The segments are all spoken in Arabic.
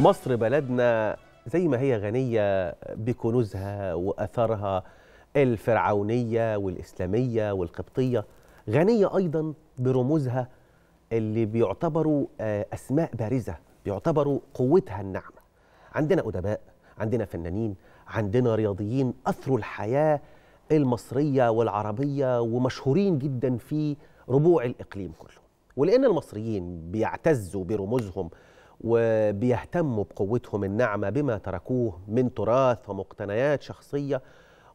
مصر بلدنا زي ما هي غنية بكنوزها وأثارها الفرعونية والإسلامية والقبطية غنية أيضا برموزها اللي بيعتبروا آه، أسماء بارزة بيعتبروا قوتها الناعمة عندنا أدباء عندنا فنانين عندنا رياضيين أثروا الحياة المصرية والعربية ومشهورين جدا في ربوع الإقليم كله ولأن المصريين بيعتزوا برموزهم وبيهتموا بقوتهم الناعمة بما تركوه من تراث ومقتنيات شخصية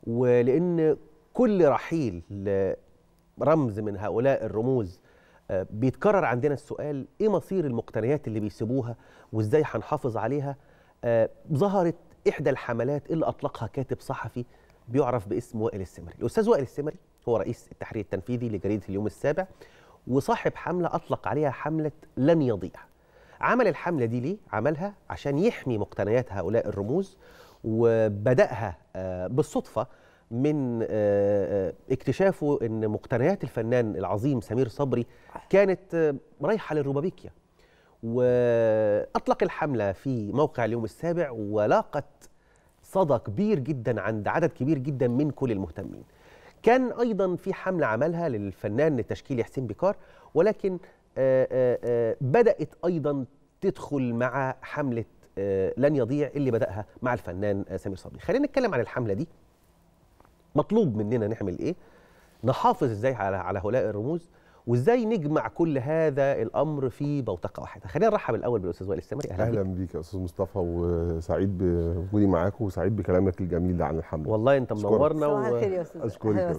ولأن كل رحيل رمز من هؤلاء الرموز آه، بيتكرر عندنا السؤال إيه مصير المقتنيات اللي بيسيبوها وإزاي هنحافظ عليها آه، ظهرت إحدى الحملات اللي أطلقها كاتب صحفي بيعرف باسم وائل السمري الأستاذ وائل السمري هو رئيس التحرير التنفيذي لجريدة اليوم السابع وصاحب حملة أطلق عليها حملة لن يضيع عمل الحملة دي ليه؟ عملها عشان يحمي مقتنيات هؤلاء الرموز وبدأها آه، بالصدفة من آه، آه، اكتشافه أن مقتنيات الفنان العظيم سمير صبري كانت رايحة للروبابيكيا وأطلق الحملة في موقع اليوم السابع ولاقت صدى كبير جدا عند عدد كبير جدا من كل المهتمين كان أيضا في حملة عملها للفنان التشكيلي حسين بيكار ولكن بدأت أيضا تدخل مع حمله آه، لن يضيع اللي بداها مع الفنان آه، سمير صبري خلينا نتكلم عن الحمله دي مطلوب مننا نعمل ايه نحافظ ازاي على على هؤلاء الرموز وازاي نجمع كل هذا الامر في بوتقه واحده خلينا نرحب الاول بالاستاذ وائل السمري اهلا, أهلا بيك يا استاذ مصطفى وسعيد بوجودي معاكم وسعيد بكلامك الجميل ده عن الحمله والله انت منورنا و... اشكرك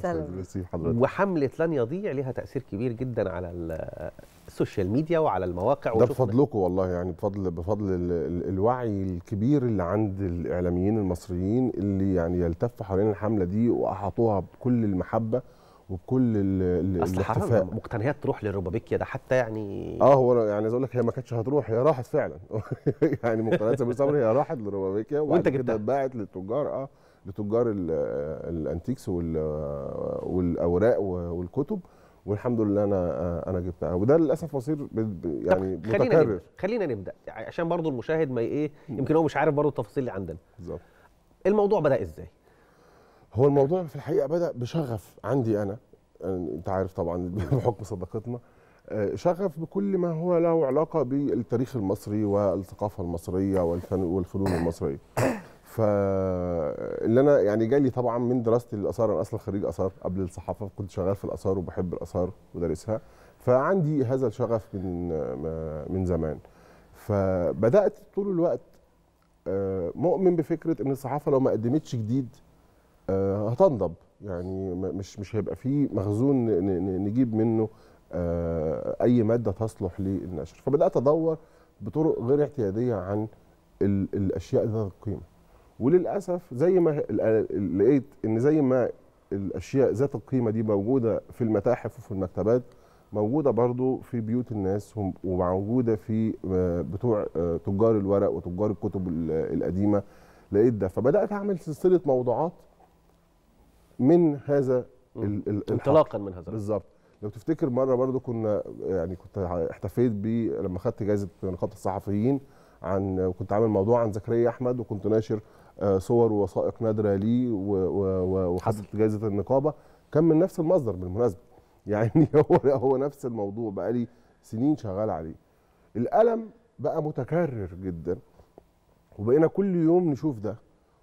وحمله لن يضيع ليها تاثير كبير جدا على السوشيال ميديا وعلى المواقع ده بفضلكم والله يعني بفضل بفضل ال ال الوعي الكبير اللي عند الاعلاميين المصريين اللي يعني يلتفوا حوالين الحمله دي واحاطوها بكل المحبه وبكل اصل حرام مقتنيات تروح لروبابيكيا ده حتى يعني اه هو يعني عايز اقول لك هي ما كانتش هتروح هي راحت فعلا يعني مقتنيات سمير صبري هي راحت لروبابيكيا وانت كده اتباعت للتجار اه لتجار الانتيكس والاوراق والكتب والحمد لله انا انا جبتها وده للاسف مصير يعني متكرر خلينا نبدأ. خلينا نبدا عشان برضو المشاهد ما ايه يمكن هو مش عارف برضو التفاصيل اللي عندنا بالظبط الموضوع بدا ازاي هو الموضوع في الحقيقه بدا بشغف عندي انا انت عارف طبعا بحكم صداقتنا آه، شغف بكل ما هو له علاقه بالتاريخ المصري والثقافه المصريه والفنون المصريه فاللي انا يعني جالي طبعا من دراستي للاثار انا اصلا خريج اثار قبل الصحافه كنت شغال في الاثار وبحب الاثار ودارسها فعندي هذا الشغف من آه، من زمان فبدات طول الوقت آه، مؤمن بفكره ان الصحافه لو ما قدمتش جديد آه، هتنضب يعني مش مش هيبقى في مخزون نجيب منه آه، اي ماده تصلح للنشر فبدات ادور بطرق غير اعتياديه عن الاشياء ذات القيمه وللاسف زي ما لقيت ان زي ما الاشياء ذات القيمه دي موجوده في المتاحف وفي المكتبات موجوده برضو في بيوت الناس وموجوده في آه، بتوع تجار الورق وتجار الكتب القديمه لقيت ده فبدات اعمل سلسله موضوعات من هذا انطلاقا من هذا بالظبط لو تفتكر مره برضو كنا يعني كنت احتفيت ب لما خدت جائزه نقابه الصحفيين عن وكنت عامل موضوع عن زكريا احمد وكنت ناشر آه، صور ووثائق نادره ليه وخدت جائزه النقابه كان من نفس المصدر بالمناسبه يعني هو هو نفس الموضوع بقى لي سنين شغال عليه الالم بقى متكرر جدا وبقينا كل يوم نشوف ده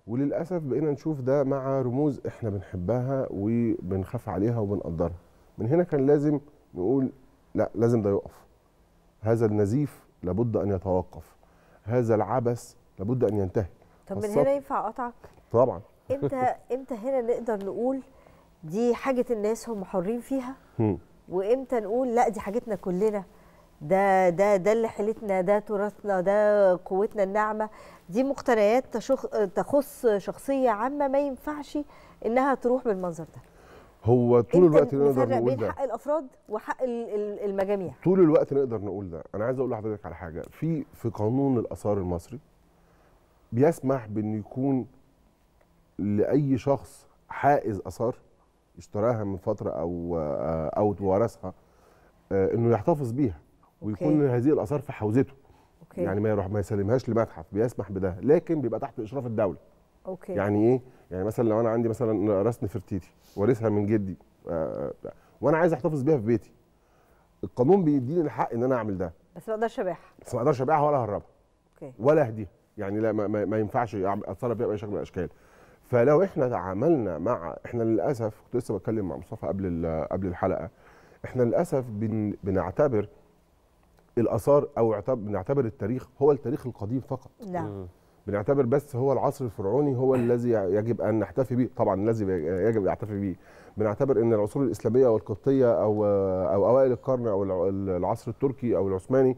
وللاسف بقينا نشوف ده مع رموز احنا بنحبها وبنخاف عليها وبنقدرها من هنا كان لازم نقول لا لازم ده يقف هذا النزيف لابد ان يتوقف هذا العبث لابد ان ينتهي طب من هنا ينفع اقطعك طبعا امتى امتى هنا نقدر نقول دي حاجه الناس هم حرين فيها وامتى نقول لا دي حاجتنا كلنا ده ده ده اللي حيلتنا ده تراثنا ده قوتنا الناعمه دي مقتنيات تخص شخصيه عامه ما ينفعش انها تروح بالمنظر ده هو طول الوقت نقدر نقول ده حق الافراد وحق المجاميع طول الوقت نقدر نقول ده انا عايز اقول لحضرتك على حاجه في في قانون الاثار المصري بيسمح بان يكون لاي شخص حائز اثار اشتراها من فتره او او ورثها آه، انه يحتفظ بيها ويكون أوكي. هذه الاثار في حوزته أوكي. يعني ما يروح ما يسلمهاش لمتحف بيسمح بده لكن بيبقى تحت اشراف الدوله أوكي. يعني ايه يعني مثلا لو انا عندي مثلا راس نفرتيتي وارثها من جدي آه، آه، وانا عايز احتفظ بيها في بيتي القانون بيديني الحق ان انا اعمل ده بس ما اقدرش ابيعها بس ما اقدرش ابيعها ولا اهربها اوكي ولا اهديها يعني لا ما, ما ينفعش اتصرف بيها باي شكل من الاشكال فلو احنا تعاملنا مع احنا للاسف كنت لسه بتكلم مع مصطفى قبل قبل الحلقه احنا للاسف بن... بنعتبر الاثار او بنعتبر التاريخ هو التاريخ القديم فقط نعم بنعتبر بس هو العصر الفرعوني هو الذي يجب ان نحتفي به طبعا الذي يجب نحتفي به بنعتبر ان العصور الاسلاميه او القبطيه او او اوائل القرن او العصر التركي او العثماني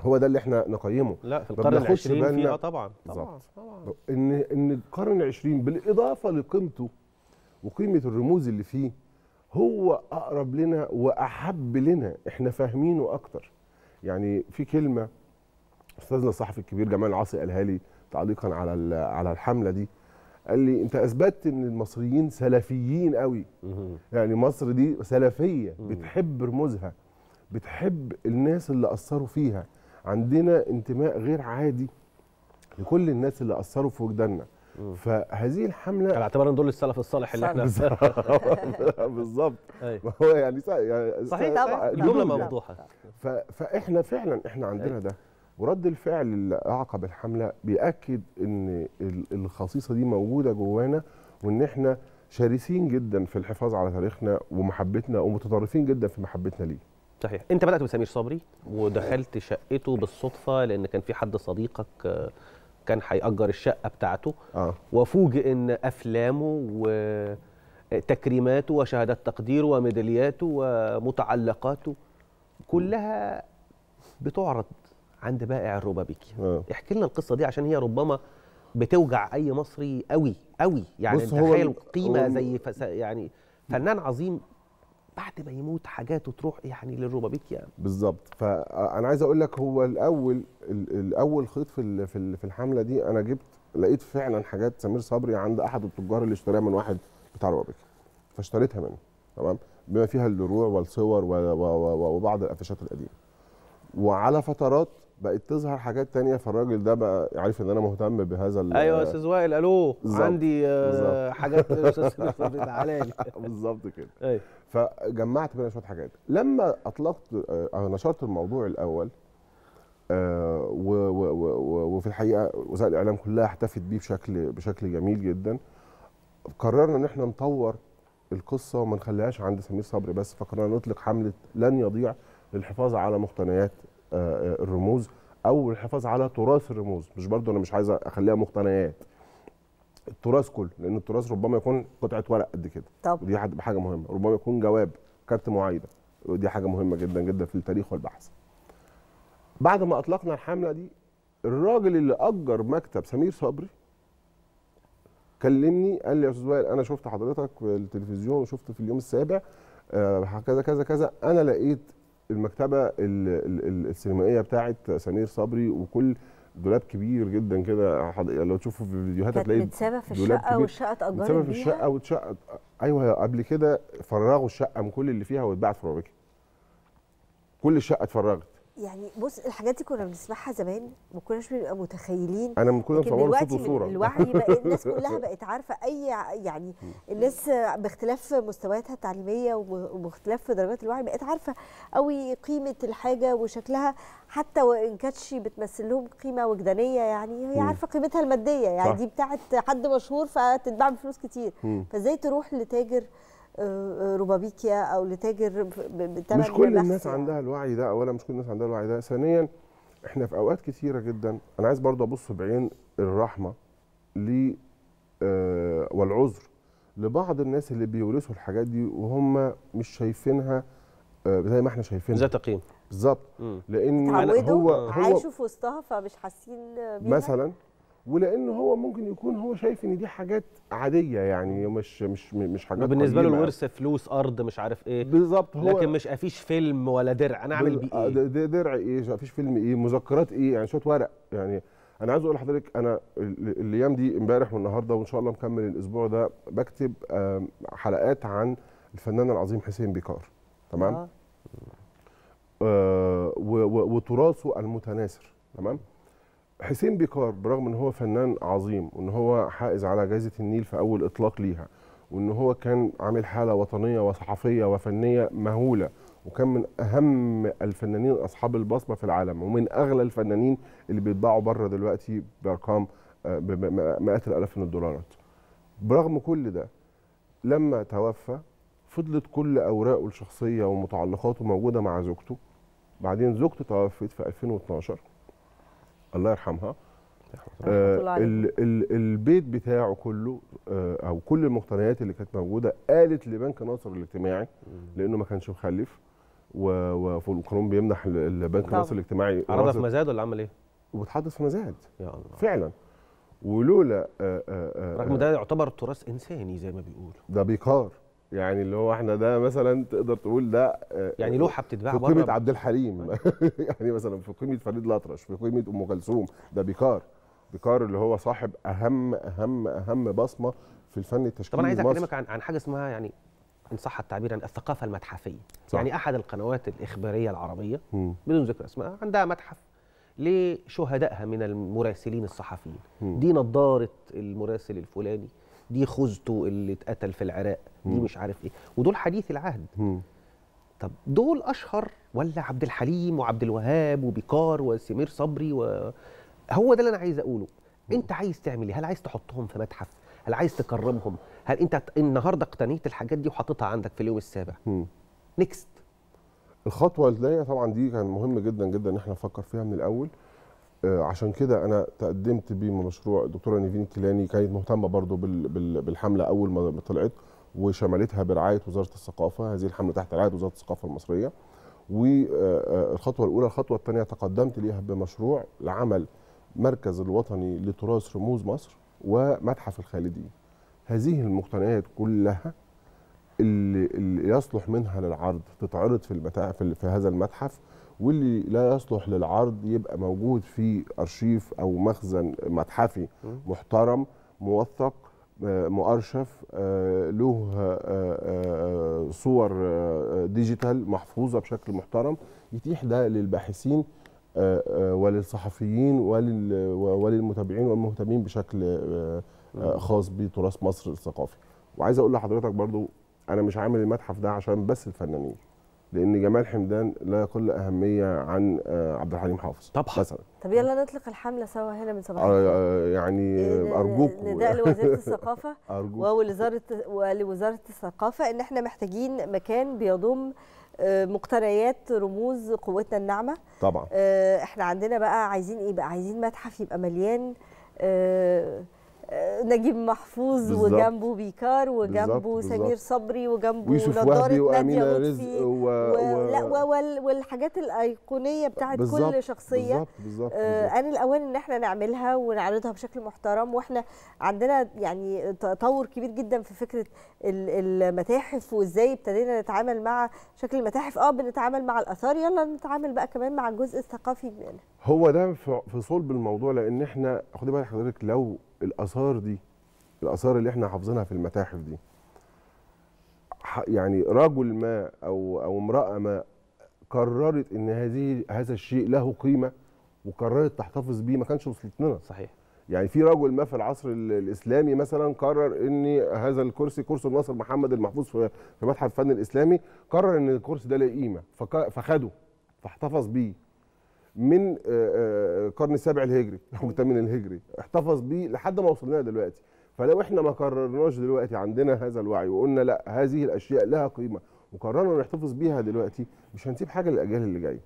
هو ده اللي احنا نقيمه لا في القرن العشرين فيها آه، طبعا طبعا طبعا ان ان القرن العشرين بالاضافه لقيمته وقيمه الرموز اللي فيه هو اقرب لنا واحب لنا احنا فاهمينه اكتر يعني في كلمه استاذنا الصحفي الكبير جمال العاصي قالها لي تعليقا على على الحمله دي قال لي انت اثبتت ان المصريين سلفيين قوي يعني مصر دي سلفيه بتحب رموزها بتحب الناس اللي اثروا فيها عندنا انتماء غير عادي لكل الناس اللي اثروا في وجداننا فهذه الحمله على اعتبار ان دول السلف الصالح اللي احنا بالظبط ما هو يعني, يعني صحيح طبعا الجمله يعني. موضوحه فاحنا فعلا احنا عندنا ده ورد الفعل اللي اعقب الحمله بياكد ان الخصيصه دي موجوده جوانا وان احنا شرسين جدا في الحفاظ على تاريخنا ومحبتنا ومتطرفين جدا في محبتنا ليه صحيح انت بدات بسمير صبري ودخلت شقته بالصدفه لان كان في حد صديقك آه، كان هيأجر الشقه بتاعته آه. وفوجئ ان افلامه وتكريماته وشهادات تقديره وميدالياته ومتعلقاته كلها بتعرض عند بائع الروبابيكي آه. احكي لنا القصه دي عشان هي ربما بتوجع اي مصري قوي قوي يعني تخيل قيمه زي فس... يعني فنان عظيم بعد ما يموت حاجاته تروح يعني للربابيك يعني بالظبط فانا عايز اقول لك هو الاول الاول خيط في في الحمله دي انا جبت لقيت فعلا حاجات سمير صبري عند احد التجار اللي اشتراها من واحد بتاع الربابيك فاشتريتها منه تمام بما فيها الدروع والصور وبعض الافشات القديمه وعلى فترات بقت تظهر حاجات تانية فالراجل ده بقى عارف ان انا مهتم بهذا ايوه يا استاذ وائل الو عندي آه، بالزبط. حاجات استاذ تعالى لي بالظبط كده أيوة. فجمعت بقى شويه حاجات لما اطلقت آه، نشرت الموضوع الاول آه، وفي الحقيقه وسائل الاعلام كلها احتفت بيه بشكل بشكل جميل جدا قررنا ان احنا نطور القصه وما نخليهاش عند سمير صبري بس فقررنا نطلق حمله لن يضيع للحفاظ على مقتنيات آه، آه، الرموز او الحفاظ على تراث الرموز مش برضو انا مش عايز اخليها مقتنيات التراث كله لان التراث ربما يكون قطعه ورق قد كده طب. ودي حاجه مهمه ربما يكون جواب كارت معايده ودي حاجه مهمه جدا جدا في التاريخ والبحث بعد ما اطلقنا الحمله دي الراجل اللي اجر مكتب سمير صبري كلمني قال لي يا استاذ وائل انا شفت حضرتك في التلفزيون وشفت في اليوم السابع آه، كذا كذا كذا انا لقيت المكتبه السينمائيه بتاعه سمير صبري وكل دولاب كبير جدا كده لو تشوفوا في فيديوهات هتلاقي متسابه في الشقه والشقه اتاجرت متسابه في الشقه واتشقه ايوه قبل كده فرغوا الشقه من كل اللي فيها واتباعت في روابكي كل الشقه اتفرغت يعني بص الحاجات دي كنا بنسمعها زمان ما كناش بنبقى متخيلين انا من كنا مصورين صوت وصوره الوعي بقى الناس كلها بقت عارفه اي يعني الناس باختلاف مستوياتها التعليميه وباختلاف درجات الوعي بقت عارفه قوي قيمه الحاجه وشكلها حتى وان كانتش بتمثل لهم قيمه وجدانيه يعني هي عارفه قيمتها الماديه يعني صح. دي بتاعت حد مشهور فتتباع بفلوس كتير فازاي تروح لتاجر روبابيكيا او لتاجر بتمن مش كل الناس يعني. عندها الوعي ده اولا مش كل الناس عندها الوعي ده ثانيا احنا في اوقات كثيره جدا انا عايز برضه ابص بعين الرحمه ل آه، والعذر لبعض الناس اللي بيورثوا الحاجات دي وهم مش شايفينها آه، زي ما احنا شايفينها ذات قيم بالظبط لان هو هو عايشوا في وسطها فمش حاسين بيها مثلا ولان هو ممكن يكون هو شايف ان دي حاجات عاديه يعني مش مش مش حاجات بالنسبه له الورث فلوس ارض مش عارف ايه بالظبط هو لكن مش افيش فيلم ولا درع انا اعمل بيه ايه آه، درع ايه افيش فيلم ايه مذكرات ايه يعني شويه ورق يعني انا عايز اقول لحضرتك انا الايام دي امبارح والنهارده وان شاء الله مكمل الاسبوع ده بكتب حلقات عن الفنان العظيم حسين بيكار تمام آه. آه وتراثه المتناثر تمام حسين بيكار برغم ان هو فنان عظيم وان هو حائز على جائزه النيل في اول اطلاق ليها وان هو كان عامل حاله وطنيه وصحفيه وفنيه مهوله وكان من اهم الفنانين اصحاب البصمه في العالم ومن اغلى الفنانين اللي بيتباعوا بره دلوقتي بارقام آه، مئات الالاف من الدولارات برغم كل ده لما توفى فضلت كل اوراقه الشخصيه ومتعلقاته موجوده مع زوجته بعدين زوجته توفت في 2012 الله يرحمها آه البيت بتاعه كله آه او كل المقتنيات اللي كانت موجوده قالت لبنك ناصر الاجتماعي لانه ما كانش مخلف وقانون بيمنح البنك ناصر الاجتماعي عرضها في مزاد ولا عمل ايه؟ وبتحدث في مزاد يا الله فعلا ولولا آآ آه، آآ آه، آه، رغم ده يعتبر تراث انساني زي ما بيقولوا ده بيقار يعني اللي هو احنا ده مثلا تقدر تقول ده آه، يعني لوحه بتتباع بره في قيمه عبد الحليم يعني مثلا في قيمه فريد الأطرش في قيمه ام كلثوم ده بيكار بيكار اللي هو صاحب اهم اهم اهم بصمه في الفن التشكيلي طبعا عايز اكلمك عن عن حاجه اسمها يعني ان صح التعبير عن يعني الثقافه المتحفيه صح. يعني احد القنوات الاخباريه العربيه م. بدون ذكر اسماء عندها متحف لشهدائها من المراسلين الصحفيين م. دي نظاره المراسل الفلاني دي خزته اللي اتقتل في العراق دي مم. مش عارف ايه ودول حديث العهد مم. طب دول اشهر ولا عبد الحليم وعبد الوهاب وبيكار وسمير صبري و... هو ده اللي انا عايز اقوله مم. انت عايز تعمل ايه هل عايز تحطهم في متحف هل عايز تكرمهم هل انت النهارده اقتنيت الحاجات دي وحاططها عندك في اليوم السابع نيكست الخطوه اللي طبعا دي كان مهم جدا جدا ان احنا نفكر فيها من الاول آه، عشان كده انا تقدمت بمشروع الدكتوره نيفين كيلاني كانت مهتمه برضو بالحمله اول ما طلعت وشملتها برعايه وزاره الثقافه هذه الحمله تحت رعايه وزاره الثقافه المصريه والخطوه آه، آه، الاولى الخطوه الثانيه تقدمت ليها بمشروع لعمل مركز الوطني لتراث رموز مصر ومتحف الخالدين هذه المقتنيات كلها اللي يصلح منها للعرض تتعرض في المتاع في هذا المتحف واللي لا يصلح للعرض يبقى موجود في ارشيف او مخزن متحفي محترم موثق آه، مؤرشف آه، له آه، صور ديجيتال محفوظه بشكل محترم يتيح ده للباحثين وللصحفيين وللمتابعين والمهتمين بشكل خاص بتراث مصر الثقافي وعايز اقول لحضرتك برضو انا مش عامل المتحف ده عشان بس الفنانين لان جمال حمدان لا يقل اهميه عن آه، عبد الحليم حافظ طبعا مثلا طب يلا نطلق الحمله سوا هنا من صباح آه، آه، يعني ارجوكم نداء لوزاره الثقافه ولوزاره ولوزاره الثقافه ان احنا محتاجين مكان بيضم مقتنيات رموز قوتنا الناعمه طبعا احنا عندنا بقى عايزين ايه بقى عايزين متحف يبقى مليان نجيب محفوظ بالزبط. وجنبه بيكار وجنبه بالزبط. سمير صبري وجنبه يوسف وهبي وامينه رزق و... و... لا و... وال... والحاجات الايقونيه بتاعت بالزبط. كل شخصيه بالزبط. بالزبط. آه آن الاوان ان احنا نعملها ونعرضها بشكل محترم واحنا عندنا يعني تطور كبير جدا في فكره المتاحف وازاي ابتدينا نتعامل مع شكل المتاحف اه بنتعامل مع الاثار يلا نتعامل بقى كمان مع الجزء الثقافي منها هو ده في صلب الموضوع لان احنا خدي بالك حضرتك لو الاثار دي الاثار اللي احنا حافظينها في المتاحف دي يعني رجل ما او او امراه ما قررت ان هذه هذا الشيء له قيمه وقررت تحتفظ بيه ما كانش وصلت لنا صحيح يعني في رجل ما في العصر الاسلامي مثلا قرر ان هذا الكرسي كرسي الناصر محمد المحفوظ في متحف الفن الاسلامي قرر ان الكرسي ده له قيمه فخده فاحتفظ بيه من القرن آه، آه، السابع الهجري الثامن الهجري احتفظ بيه لحد ما وصلنا دلوقتي فلو احنا ما قررناش دلوقتي عندنا هذا الوعي وقلنا لا هذه الاشياء لها قيمه وقررنا نحتفظ بيها دلوقتي مش هنسيب حاجه للاجيال اللي جايه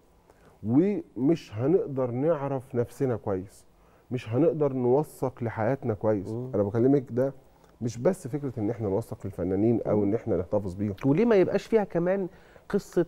ومش هنقدر نعرف نفسنا كويس مش هنقدر نوثق لحياتنا كويس انا بكلمك ده مش بس فكره ان احنا نوثق الفنانين او ان احنا نحتفظ بيهم وليه ما يبقاش فيها كمان قصه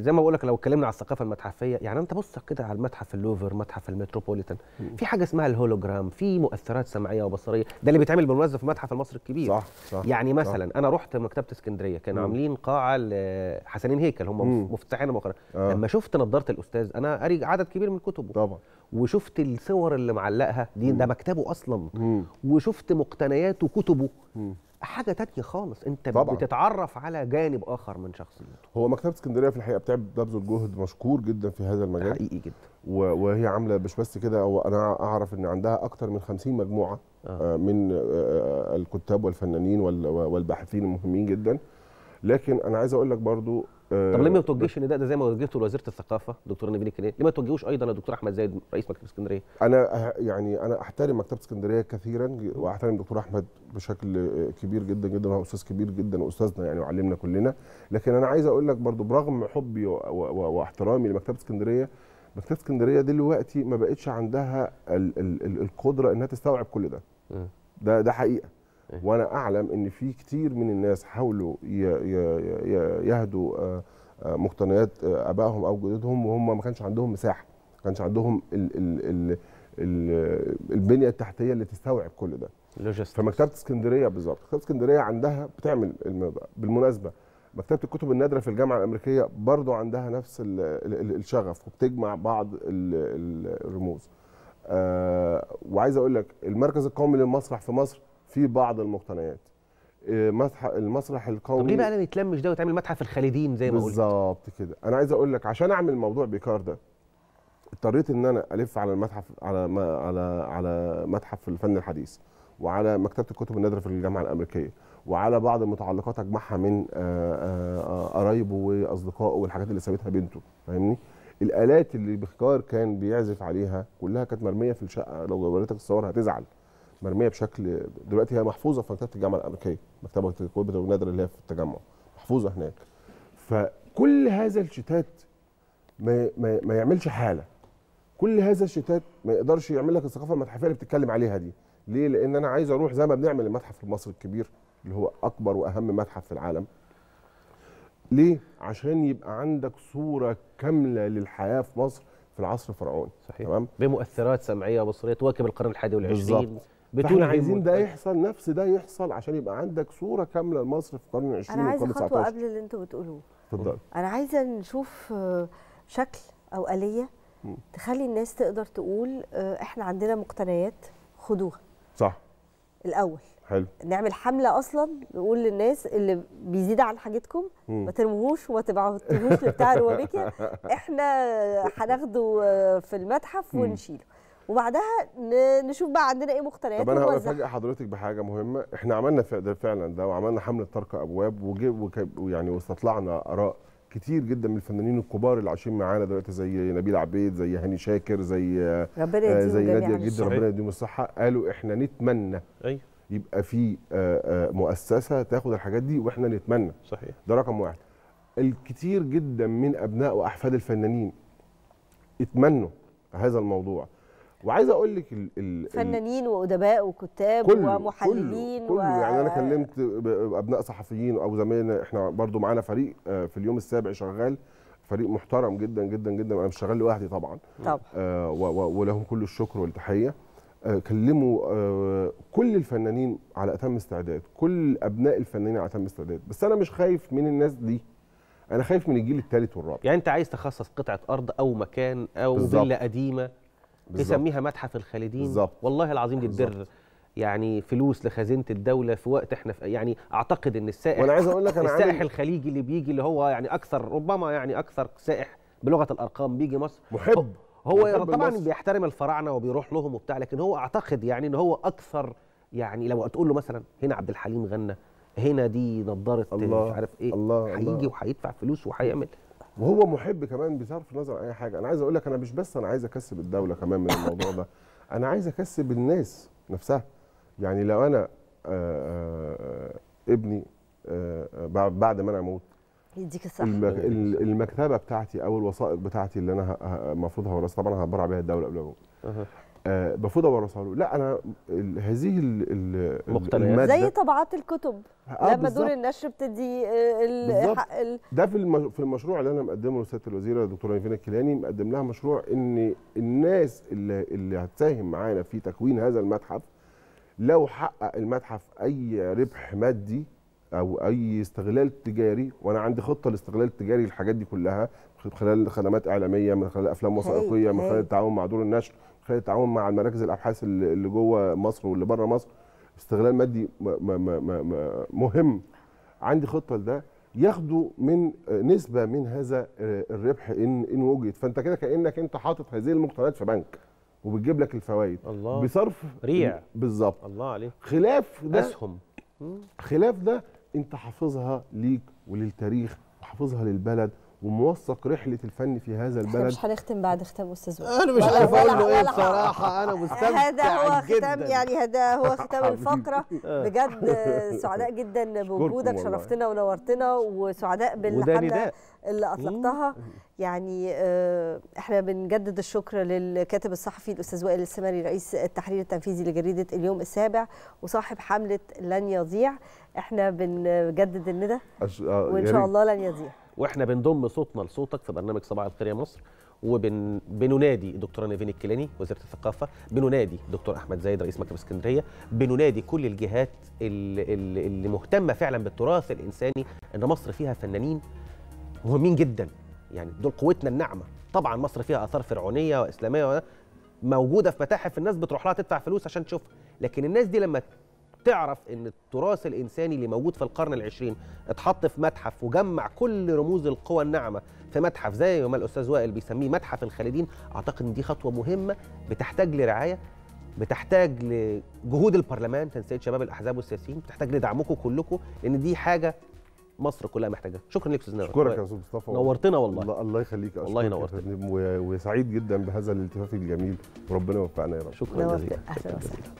زي ما بقول لك لو اتكلمنا على الثقافه المتحفيه يعني انت بص كده على المتحف اللوفر متحف المتروبوليتان في حاجه اسمها الهولوجرام في مؤثرات سمعيه وبصريه ده اللي بيتعمل بالمناسبه في المتحف المصري الكبير صح, صح يعني مثلا صح. انا رحت مكتبه اسكندريه كانوا نعم. عاملين قاعه لحسنين هيكل هم مفتتحينها مؤخرا آه. لما شفت نضاره الاستاذ انا قاري عدد كبير من كتبه طبعا وشفت الصور اللي معلقها دي ده مكتبه اصلا مم. وشفت مقتنيات وكتبه مم. حاجه تانية خالص انت طبعًا. بتتعرف على جانب اخر من شخصيته هو مكتبه اسكندريه في الحقيقه بتبذل جهد مشكور جدا في هذا المجال حقيقي جدا وهي عامله مش بس كده انا اعرف ان عندها اكتر من 50 مجموعه آه. آه، من آه، آه، الكتاب والفنانين والباحثين المهمين جدا لكن انا عايز اقول لك برضو آه، طب ليه ما توجهش النداء ده زي ما وجهته لوزيره الثقافه دكتور نبيل الكنيه ليه ما توجهوش ايضا للدكتور احمد زايد رئيس مكتبه اسكندريه انا أه، يعني انا احترم مكتبه اسكندريه كثيرا واحترم دكتور احمد بشكل كبير جدا جدا هو استاذ كبير جدا واستاذنا يعني وعلمنا كلنا لكن انا عايز اقول لك برضو برغم حبي واحترامي لمكتبه اسكندريه مكتبه اسكندريه دلوقتي ما بقتش عندها ال ال ال القدره انها تستوعب كل ده ده ده حقيقه إيه. وانا اعلم ان في كتير من الناس حاولوا يهدوا آه، آه، مقتنيات آه، ابائهم او جدودهم وهم ما كانش عندهم مساحه ما كانش عندهم الـ الـ الـ البنيه التحتيه اللي تستوعب كل ده لوجستيك فمكتبه اسكندريه بالظبط مكتبه اسكندريه عندها بتعمل بالمناسبه مكتبه الكتب النادره في الجامعه الامريكيه برضو عندها نفس الـ الـ الشغف وبتجمع بعض الرموز آه وعايز اقول لك المركز القومي للمسرح في مصر في بعض المقتنيات آه، المسرح القومي طب ليه بقى انا يتلمش ده وتعمل متحف الخالدين زي ما قلت بالظبط كده انا عايز اقول لك عشان اعمل موضوع بيكار ده اضطريت ان انا الف على المتحف على ما على على متحف الفن الحديث وعلى مكتبه الكتب النادره في الجامعه الامريكيه وعلى بعض المتعلقات اجمعها من آه، آه، قرايبه واصدقائه والحاجات اللي سابتها بنته فاهمني الالات اللي بخكار كان بيعزف عليها كلها كانت مرميه في الشقه لو جابتك الصور هتزعل مرميه بشكل دلوقتي هي محفوظه في مكتبه الجامعه الامريكيه مكتبه قوه النادر اللي هي في التجمع محفوظه هناك فكل هذا الشتات ما, ما, ما يعملش حاله كل هذا الشتات ما يقدرش يعمل لك الثقافه المتحفيه اللي بتتكلم عليها دي ليه لان انا عايز اروح زي ما بنعمل المتحف المصري الكبير اللي هو اكبر واهم متحف في العالم ليه عشان يبقى عندك صوره كامله للحياه في مصر في العصر الفرعوني صحيح تمام بمؤثرات سمعيه وبصريه تواكب القرن الحادي والعشرين بالظبط بتقول عايزين ده يحصل نفس ده يحصل عشان يبقى عندك صوره كامله لمصر في القرن ال 20 انا عايز خطوه قبل اللي انتوا بتقولوه اتفضل انا عايزه نشوف آه، شكل او اليه تخلي الناس تقدر تقول آه، احنا عندنا مقتنيات خدوها صح الاول حلو نعمل حمله اصلا نقول للناس اللي بيزيد عن حاجتكم ما ترموهوش وما تبعتوهوش لبتاع الوبيكيا احنا هناخده آه، في المتحف ونشيله وبعدها نشوف بقى عندنا ايه مقترحات طب انا هقول حضرتك بحاجه مهمه احنا عملنا ده فعلا ده وعملنا حمله طرق ابواب ويعني واستطلعنا اراء كتير جدا من الفنانين الكبار اللي عايشين معانا دلوقتي زي نبيل عبيد زي هاني شاكر زي ربنا آه، زي ناديه جدا ربنا يديهم الصحه قالوا احنا نتمنى ايوه يبقى في آه، آه، مؤسسه تاخد الحاجات دي واحنا نتمنى صحيح ده رقم واحد الكتير جدا من ابناء واحفاد الفنانين اتمنوا هذا الموضوع وعايز اقول لك ال ال فنانين وادباء وكتاب كله ومحللين كله, كله و... يعني انا كلمت ابناء صحفيين او زمان احنا برضو معانا فريق آه، في اليوم السابع شغال فريق محترم جدا جدا جدا انا مش شغال لوحدي طبعا طبعا آه ولهم كل الشكر والتحيه آه كلموا آه كل الفنانين على اتم استعداد كل ابناء الفنانين على اتم استعداد بس انا مش خايف من الناس دي انا خايف من الجيل الثالث والرابع يعني انت عايز تخصص قطعه ارض او مكان او بالزبط. فيلا قديمه تسميها متحف الخالدين بالزبط. والله العظيم تدر يعني فلوس لخزينه الدوله في وقت احنا في يعني اعتقد ان السائح وانا عايز اقول لك انا السائح الخليجي اللي بيجي اللي هو يعني اكثر ربما يعني اكثر سائح بلغه الارقام بيجي مصر محب هو محب طبعا مصر. بيحترم الفراعنه وبيروح لهم وبتاع لكن هو اعتقد يعني ان هو اكثر يعني لو تقول له مثلا هنا عبد الحليم غنى هنا دي نضاره مش عارف ايه هيجي وهيدفع فلوس وهيعمل وهو محب كمان بصرف النظر عن اي حاجه انا عايز اقول لك انا مش بس انا عايز اكسب الدوله كمان من الموضوع ده انا عايز اكسب الناس نفسها يعني لو انا آآ آه، آآ آه، ابني آآ آه، بعد ما انا اموت يديك الصحه المكتبه بتاعتي او الوثائق بتاعتي اللي انا المفروض هورثها طبعا هبرع بيها الدوله قبل ما اموت آه، بفوضى ورثها له لا انا هذه المقتنيات زي طبعات الكتب آه لما دور النشر بتدي الحق ال... ده في في المشروع اللي انا مقدمه لسياده الوزيره الدكتوره نيفينا الكيلاني مقدم لها مشروع ان الناس اللي, اللي هتساهم معانا في تكوين هذا المتحف لو حقق المتحف اي ربح مادي او اي استغلال تجاري وانا عندي خطه لاستغلال التجاري للحاجات دي كلها من خلال خدمات اعلاميه من خلال افلام وثائقيه من خلال التعاون مع دور النشر خلال التعاون مع المراكز الابحاث اللي جوه مصر واللي بره مصر استغلال مادي مهم عندي خطه لده ياخدوا من نسبه من هذا آه، الربح ان ان وجد فانت كده كانك انت حاطط هذه المقتنيات في بنك وبتجيب لك الفوائد الله بصرف ريع بالظبط الله عليك خلاف ده اسهم خلاف ده انت حافظها ليك وللتاريخ وحافظها للبلد وموثق رحله الفن في هذا البلد مش هنختم بعد ختام استاذ انا مش عارف اقول له ايه بصراحه انا مستمتع هذا هو ختام يعني هذا هو ختام الفقره آه. بجد سعداء جدا بوجودك شرفتنا ونورتنا وسعداء بالحمله اللي اطلقتها يعني آه، احنا بنجدد الشكر للكاتب الصحفي الاستاذ وائل السمري رئيس التحرير التنفيذي لجريده اليوم السابع وصاحب حمله لن يضيع احنا بنجدد الندى آه، وان شاء الله لن يضيع واحنا بنضم صوتنا لصوتك في برنامج صباح الخير يا مصر وبننادي الدكتوره نيفين الكيلاني وزيره الثقافه بننادي دكتور احمد زايد رئيس مكتب اسكندريه بننادي كل الجهات اللي, اللي مهتمه فعلا بالتراث الانساني ان مصر فيها فنانين مهمين جدا يعني دول قوتنا الناعمه طبعا مصر فيها اثار فرعونيه واسلاميه موجوده في متاحف الناس بتروح لها تدفع فلوس عشان تشوفها لكن الناس دي لما تعرف ان التراث الانساني اللي موجود في القرن العشرين اتحط في متحف وجمع كل رموز القوى الناعمه في متحف زي ما الاستاذ وائل بيسميه متحف الخالدين اعتقد ان دي خطوه مهمه بتحتاج لرعايه بتحتاج لجهود البرلمان تنسيق شباب الاحزاب والسياسيين بتحتاج لدعمكم كلكم لان دي حاجه مصر كلها محتاجاها شكرا لك استاذ شكرا يا استاذ مصطفى نورتنا والله الله, الله يخليك والله نورتنا وسعيد جدا بهذا الالتفاف الجميل وربنا يوفقنا يا رب شكرا جزيلا